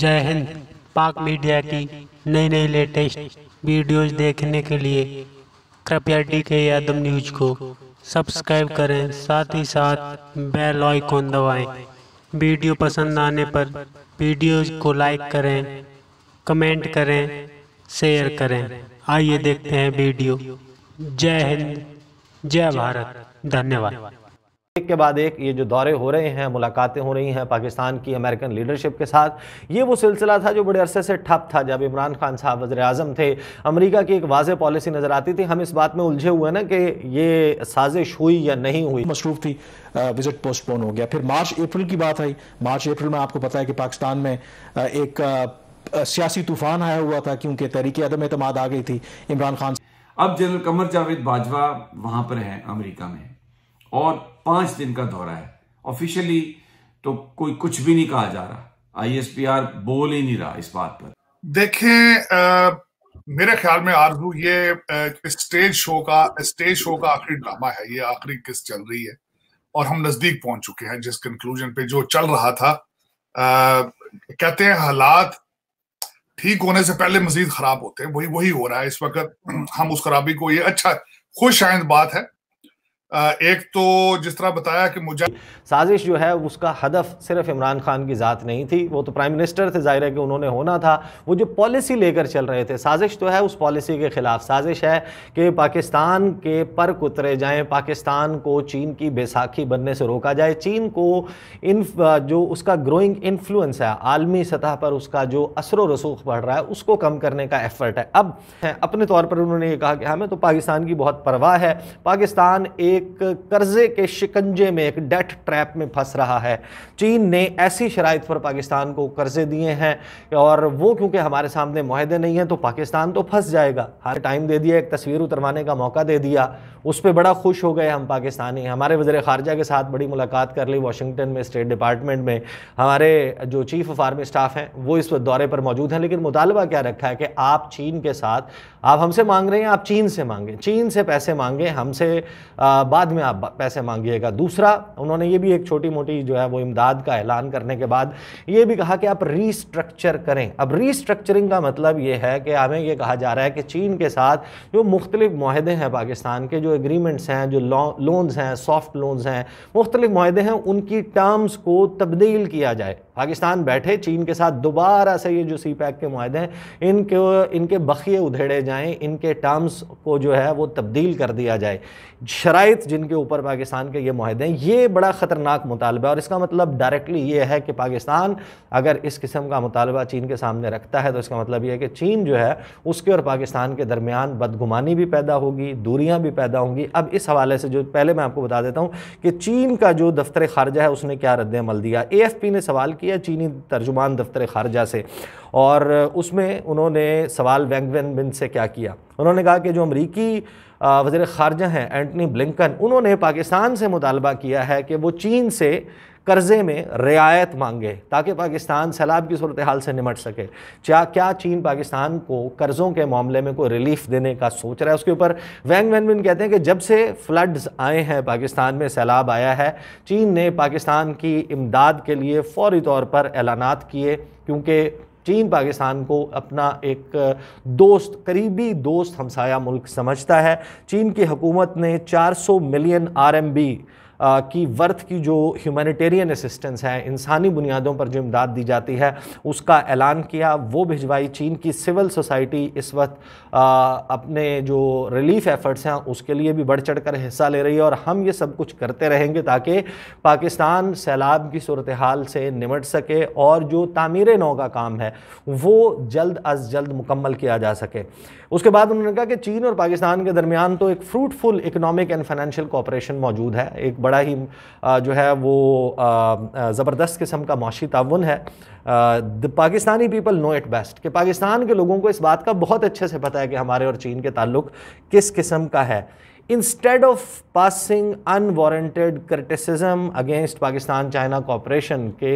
जय हिंद पाक मीडिया की नई नई लेटेस्ट वीडियोस देखने के लिए कृपया डी के यादव न्यूज़ को सब्सक्राइब करें साथ ही साथ बेल आइकॉन दबाएं वीडियो पसंद आने पर वीडियोस को लाइक करें कमेंट करें शेयर करें आइए देखते हैं वीडियो जय हिंद जय भारत धन्यवाद एक के बाद एक ये जो दौरे हो रहे हैं मुलाकातें हो रही हैं पाकिस्तान की अमेरिकन लीडरशिप के साथ ये वो सिलसिला था जो बड़े अरसे से ठप था जब इमरान खान साहब वज़र अजम थे अमेरिका की एक वाज पॉलिसी नज़र आती थी हम इस बात में उलझे हुए ना कि ये साजिश हुई या नहीं हुई मसरूफ़ थी विज़िट पोस्टपोन हो गया फिर मार्च अप्रैल की बात आई मार्च अप्रैल में आपको पता है कि पाकिस्तान में एक सियासी तूफान आया हुआ था क्योंकि तहरीक अदम अतमाद आ गई थी इमरान खान अब जनरल कमर जावेद बाजवा वहां पर है अमरीका में और पांच दिन का दौरा है ऑफिशियली तो कोई कुछ भी नहीं कहा जा रहा आईएसपीआर बोल ही नहीं रहा इस बात पर देखें मेरे ख्याल में आरजू ये स्टेज शो का स्टेज शो का आखिरी ड्रामा है ये आखिरी किस चल रही है और हम नजदीक पहुंच चुके हैं जिस कंक्लूजन पे जो चल रहा था आ, कहते हैं हालात ठीक होने से पहले मजीद खराब होते हैं वही वही हो रहा है इस वक्त हम उस खराबी को ये अच्छा खुश आयद बात है एक तो जिस तरह बताया कि मुझे साजिश जो है उसका हदफ सिर्फ इमरान खान की ज़ात नहीं थी वो तो प्राइम मिनिस्टर थे जाहिर है कि उन्होंने होना था वो जो पॉलिसी लेकर चल रहे थे साजिश तो है उस पॉलिसी के ख़िलाफ़ साजिश है कि पाकिस्तान के पर कुतरे जाए पाकिस्तान को चीन की बैसाखी बनने से रोका जाए चीन को इन जो उसका ग्रोइंग इन्फ्लुंस है आलमी सतह पर उसका जो असर व रसूख बढ़ रहा है उसको कम करने का एफर्ट है अब अपने तौर पर उन्होंने ये कहा कि हमें तो पाकिस्तान की बहुत परवाह है पाकिस्तान एक एक कर्जे के शिकंजे में एक डेट ट्रैप में फंस रहा है चीन ने ऐसी शराइ पर पाकिस्तान को कर्जे दिए हैं और वो क्योंकि हमारे सामने माहदे नहीं हैं तो पाकिस्तान तो फंस जाएगा हर टाइम दे दिया एक तस्वीर उतरवाने का मौका दे दिया उस पर बड़ा खुश हो गए हम पाकिस्तानी हमारे वजर खारजा के साथ बड़ी मुलाकात कर ली वाशिंगटन में स्टेट डिपार्टमेंट में हमारे जो चीफ ऑफ आर्मी स्टाफ हैं वो इस दौरे पर मौजूद हैं लेकिन मुतालबा क्या रखा है कि आप चीन के साथ आप हमसे मांग रहे हैं आप चीन से मांगें चीन से पैसे मांगें हमसे बाद में आप पैसे मांगिएगा दूसरा उन्होंने ये भी एक छोटी मोटी जो है वो इमदाद का ऐलान करने के बाद ये भी कहा कि आप रीस्ट्रक्चर करें अब रीस्ट्रक्चरिंग का मतलब ये है कि हमें ये कहा जा रहा है कि चीन के साथ जो मुख्तलिफ माहदे हैं पाकिस्तान के जो एग्रीमेंट्स हैं जो लोन्स हैं सॉफ्ट लोन्स हैं मुख्तलिफ माहदे हैं उनकी टर्म्स को तब्दील किया जाए पाकिस्तान बैठे चीन के साथ दोबारा से ये जो सी पैक के माहे हैं इनके इनके बखिए उधेड़े जाएँ इनके टर्म्स को जो है वो तब्दील कर दिया जाए शराइ रियायत जिनके ऊपर पाकिस्तान के ये माहदे हैं ये बड़ा ख़तरनाक मुतालबा और इसका मतलब डायरेक्टली ये है कि पाकिस्तान अगर इस किस्म का मुतालबा चीन के सामने रखता है तो इसका मतलब ये है कि चीन जो है उसके और पाकिस्तान के दरमियान बदगुमानी भी पैदा होगी दूरियाँ भी पैदा होंगी अब इस हवाले से जो पहले मैं आपको बता देता हूँ कि चीन का जो दफ्तर खारजा है उसने क्या रद्द दिया ए एफ पी ने सवाल किया चीनी तर्जुमान दफ्तर खारजा से और उसमें उन्होंने सवाल वैंगवेन बिन से क्या किया उन्होंने कहा कि जो अमरीकी वज़र ख़ारजा हैं एंटनी ब्लिंकन उन्होंने पाकिस्तान से मुतालबा किया है कि वो चीन से कर्ज़े में रियायत मांगे ताकि पाकिस्तान सैलाब की सूरत हाल से निमट सके क्या क्या चीन पाकिस्तान को कर्ज़ों के मामले में कोई रिलीफ देने का सोच रहा है उसके ऊपर वैंग वैन विन कहते हैं कि जब से फ्लड्स आए हैं पाकिस्तान में सैलाब आया है चीन ने पाकिस्तान की इमदाद के लिए फौरी तौर पर ऐलानात किए क्योंकि चीन पाकिस्तान को अपना एक दोस्त करीबी दोस्त हमसाया मुल्क समझता है चीन की हुकूमत ने 400 मिलियन आरएमबी की वर्थ की जो ह्यूमैनिटेरियन असिस्टेंस है इंसानी बुनियादों पर जो इमदाद दी जाती है उसका ऐलान किया वो भिजवाई चीन की सिविल सोसाइटी इस वक्त अपने जो रिलीफ एफर्ट्स हैं उसके लिए भी बढ़ चढ़ कर हिस्सा ले रही है और हम ये सब कुछ करते रहेंगे ताकि पाकिस्तान सैलाब की सूरत हाल से निमट सके और जो तामीर नौ का काम है वो जल्द अज जल्द मुकम्मल किया जा सके उसके बाद उन्होंने कहा कि चीन और पाकिस्तान के दरमियान तो एक fruitful economic and financial cooperation मौजूद है एक बड़ा बड़ा ही जो है वो ज़बरदस्त किस्म का माशी तान है the Pakistani people know it best कि पाकिस्तान के लोगों को इस बात का बहुत अच्छे से पता है कि हमारे और चीन के ताल्लुक किस किस्म का है instead of passing unwarranted criticism against Pakistan China cooperation के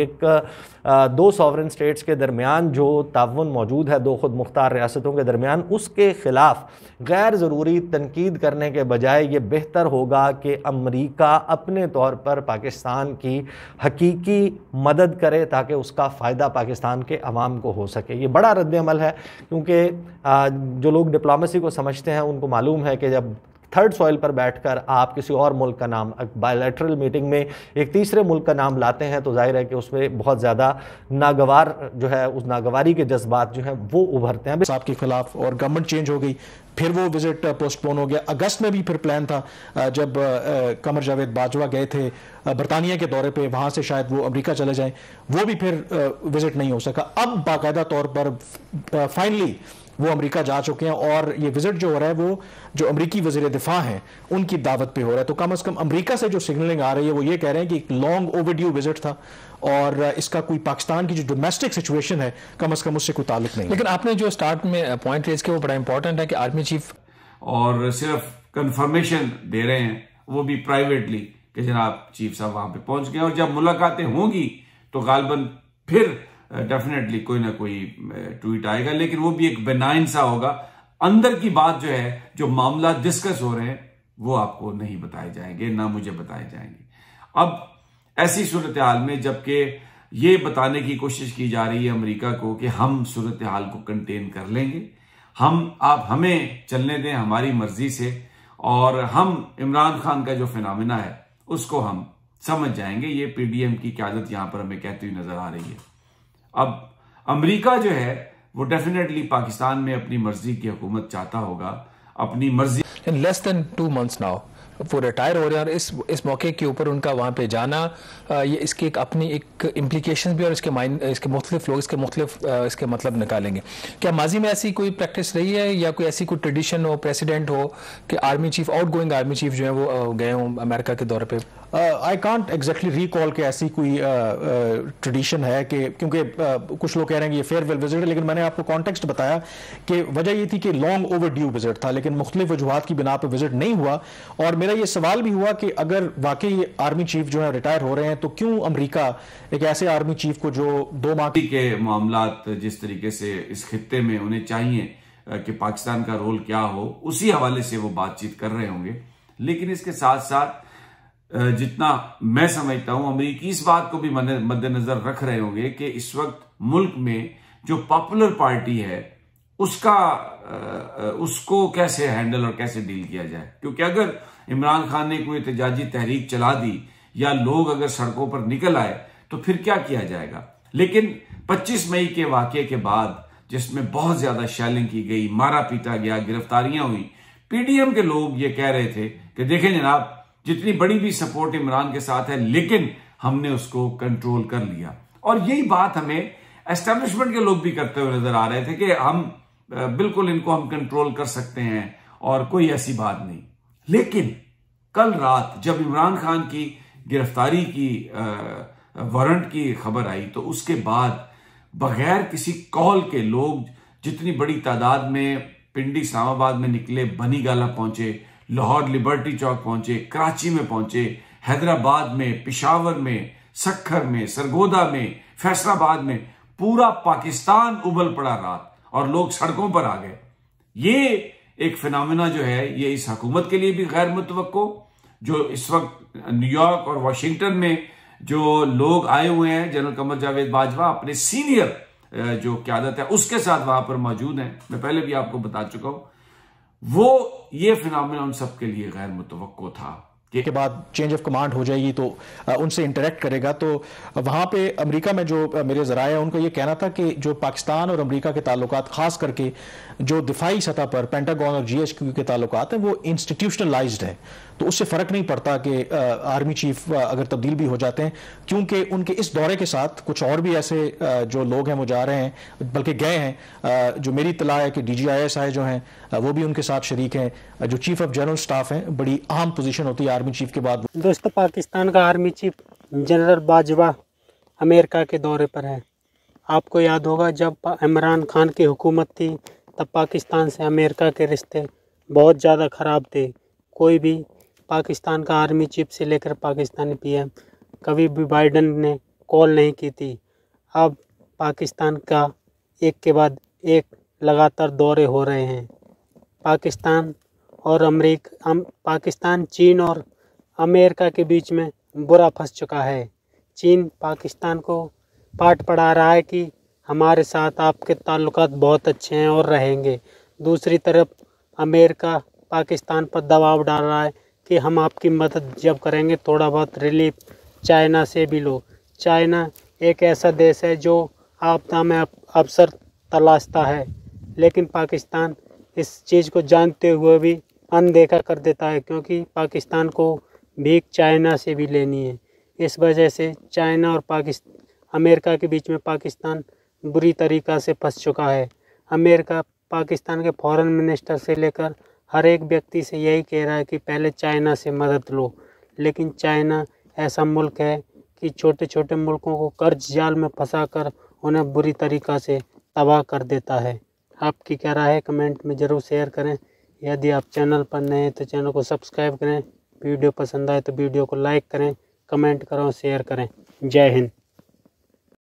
एक दो सॉवरन स्टेट्स के दरमियान जो ताउन मौजूद है दो खुद मुख्तार रियासतों के दरमियान उसके ख़िलाफ़ गैर ज़रूरी तनकीद करने के बजाय ये बेहतर होगा कि अमरीका अपने तौर पर पाकिस्तान की हकीकी मदद करे ताकि उसका फ़ायदा पाकिस्तान के अवाम को हो सके ये बड़ा रद्दमल है क्योंकि जो लोग डिप्लोमेसी को समझते हैं उनको मालूम है कि जब थर्ड सॉइल पर बैठकर आप किसी और मुल्क का नाम बायोलेट्रल मीटिंग में एक तीसरे मुल्क का नाम लाते हैं तो जाहिर है कि उसमें बहुत ज़्यादा नागवार जो है उस नागवारी के जज्बात जो हैं वो उभरते हैं साहब के खिलाफ और गवर्नमेंट चेंज हो गई फिर वो विजिट पोस्टपोन हो गया अगस्त में भी फिर प्लान था जब कमर जावेद बाजवा गए थे बरतानिया के दौरे पे वहाँ से शायद वो अमेरिका चले जाएं वो भी फिर विजिट नहीं हो सका अब बाकायदा तौर पर फाइनली वो अमेरिका जा चुके हैं और ये विजिट जो हो रहा है वो जो अमरीकी वजीर दिफा हैं उनकी दावत पे हो रहा है तो कम अज़ कम अमरीका से जो सिग्नलिंग आ रही है वो ये कह रहे हैं कि एक लॉन्ग ओवरड्यू विजिट था और इसका कोई पाकिस्तान की जो डोमेस्टिक सिचुएशन है कम अज़ कम उससे कोई ताल्लुक नहीं लेकिन आपने जो स्टार्ट में पॉइंट रेज किया वो बड़ा इंपॉर्टेंट है कि आर्मी चीफ और सिर्फ कन्फर्मेशन दे रहे हैं वो भी प्राइवेटली कि जनाब चीफ साहब वहां पर पहुंच गए और जब मुलाकातें होंगी तो गालबन फिर डेफिनेटली uh, कोई ना कोई ट्वीट uh, आएगा लेकिन वो भी एक बेनाइन सा होगा अंदर की बात जो है जो मामला डिस्कस हो रहे हैं वो आपको नहीं बताए जाएंगे ना मुझे बताए जाएंगे अब ऐसी सूरत हाल में जबकि ये बताने की कोशिश की जा रही है अमेरिका को कि हम सूरत हाल को कंटेन कर लेंगे हम आप हमें चलने दें हमारी मर्जी से और हम इमरान खान का जो फिनमिना है उसको हम समझ जाएंगे ये पीडीएम की क्यादत यहां पर हमें कहती हुई नजर आ रही है अब अमेरिका जो है वो डेफिनेटली पाकिस्तान में अपनी मर्जी की हुकूमत चाहता होगा अपनी मर्जी in less than two months now वो रिटायर हो रहे हैं और इस इस मौके के ऊपर उनका वहाँ पे जाना ये इसकी एक अपनी एक इम्प्लीकेशन भी और इसके माइंड इसके मुख्तलिफ लोग इसके मुख्तलिफ इसके मतलब निकालेंगे क्या माजी में ऐसी कोई प्रैक्टिस रही है या कोई ऐसी कोई ट्रेडिशन हो प्रेसिडेंट हो कि army chief outgoing army chief जो है वो गए हों अमेरिका के दौरे पर आई कॉन्ट एग्जैक्टली रिकॉल के ऐसी कोई ट्रेडिशन uh, uh, है कि क्योंकि uh, कुछ लोग कह रहे हैं कि ये फेयरवेल विजिट है लेकिन मैंने आपको कॉन्टेक्स्ट बताया कि वजह ये थी कि लॉन्ग ओवर ड्यू विजिट था लेकिन मुख्तलिफ वजूहत की बिना पर विजिट नहीं हुआ और मेरा ये सवाल भी हुआ कि अगर वाकई आर्मी चीफ जो है रिटायर हो रहे हैं तो क्यों अमरीका एक ऐसे आर्मी चीफ को जो दो माह के मामला जिस तरीके से इस खत्े में उन्हें चाहिए कि पाकिस्तान का रोल क्या हो उसी हवाले से वो बातचीत कर रहे होंगे लेकिन इसके साथ साथ जितना मैं समझता हूं अमरीकी इस बात को भी मद्देनजर रख रहे होंगे कि इस वक्त मुल्क में जो पॉपुलर पार्टी है उसका उसको कैसे हैंडल और कैसे डील किया जाए क्योंकि अगर इमरान खान ने कोई एहतजाजी तहरीक चला दी या लोग अगर सड़कों पर निकल आए तो फिर क्या किया जाएगा लेकिन 25 मई के वाक्य के बाद जिसमें बहुत ज्यादा शैलिंग की गई मारा पीटा गया गिरफ्तारियां हुई पीडीएम के लोग ये कह रहे थे कि देखें जनाब जितनी बड़ी भी सपोर्ट इमरान के साथ है लेकिन हमने उसको कंट्रोल कर लिया और यही बात हमें एस्टेब्लिशमेंट के लोग भी करते हुए नजर आ रहे थे कि हम बिल्कुल इनको हम कंट्रोल कर सकते हैं और कोई ऐसी बात नहीं लेकिन कल रात जब इमरान खान की गिरफ्तारी की वारंट की खबर आई तो उसके बाद बगैर किसी कॉल के लोग जितनी बड़ी तादाद में पिंडी इस्लामाबाद में निकले बनीगाला पहुंचे लाहौर लिबर्टी चौक पहुंचे कराची में पहुंचे हैदराबाद में पिशावर में सखर में सरगोदा में फैसलाबाद में पूरा पाकिस्तान उबल पड़ा रात और लोग सड़कों पर आ गए ये एक फिनमिना जो है ये इस हकूमत के लिए भी गैर मुतवको जो इस वक्त न्यूयॉर्क और वाशिंगटन में जो लोग आए हुए हैं जनरल कमर जावेद बाजवा अपने सीनियर जो क्यादत है उसके साथ वहां पर मौजूद हैं मैं पहले भी आपको बता चुका हूं वो ये फिनमिना उन सबके लिए गैर मुतव था के बाद चेंज ऑफ कमांड हो जाएगी तो उनसे इंटरेक्ट करेगा तो वहां पे अमेरिका में जो मेरे ज़रा हैं उनका ये कहना था कि जो पाकिस्तान और अमेरिका के ताल्लुक खास करके जो दिफाई सतह पर पेंटागॉन और जीएचक्यू के ताल्लुक हैं वो इंस्टीट्यूशनलाइज्ड हैं तो उससे फ़र्क नहीं पड़ता कि आर्मी चीफ अगर तब्दील भी हो जाते हैं क्योंकि उनके इस दौरे के साथ कुछ और भी ऐसे जो लोग हैं वो जा रहे हैं बल्कि गए हैं जो मेरी इतला है कि डी जी आई एस आए जो हैं वो भी उनके साथ शरीक हैं जो चीफ ऑफ जनरल स्टाफ हैं बड़ी अहम पोजीशन होती है आर्मी चीफ के बाद दोस्तों पाकिस्तान का army chief general Bajwa America के दौरे पर है आपको याद होगा जब इमरान खान की हुकूमत थी तब पाकिस्तान से अमेरिका के रिश्ते बहुत ज़्यादा ख़राब थे कोई भी पाकिस्तान का आर्मी चीफ से लेकर पाकिस्तानी पीएम कभी भी बाइडन ने कॉल नहीं की थी अब पाकिस्तान का एक के बाद एक लगातार दौरे हो रहे हैं पाकिस्तान और अम, पाकिस्तान चीन और अमेरिका के बीच में बुरा फंस चुका है चीन पाकिस्तान को पाठ पढ़ा रहा है कि हमारे साथ आपके ताल्लुक बहुत अच्छे हैं और रहेंगे दूसरी तरफ अमेरिका पाकिस्तान पर दबाव डाल रहा है कि हम आपकी मदद जब करेंगे थोड़ा बहुत रिलीफ चाइना से भी लो चाइना एक ऐसा देश है जो आपदा में अवसर तलाशता है लेकिन पाकिस्तान इस चीज़ को जानते हुए भी अनदेखा कर देता है क्योंकि पाकिस्तान को भीख चाइना से भी लेनी है इस वजह से चाइना और पाकिस्तान अमेरिका के बीच में पाकिस्तान बुरी तरीक़ा से फंस चुका है अमेरिका पाकिस्तान के फॉरेन मिनिस्टर से लेकर हर एक व्यक्ति से यही कह रहा है कि पहले चाइना से मदद लो लेकिन चाइना ऐसा मुल्क है कि छोटे छोटे मुल्कों को कर्ज जाल में फंसा कर उन्हें बुरी तरीक़ा से तबाह कर देता है आपकी क्या राय है कमेंट में ज़रूर शेयर करें यदि आप चैनल पर नए हैं तो चैनल को सब्सक्राइब करें वीडियो पसंद आए तो वीडियो को लाइक करें कमेंट करें शेयर करें जय हिंद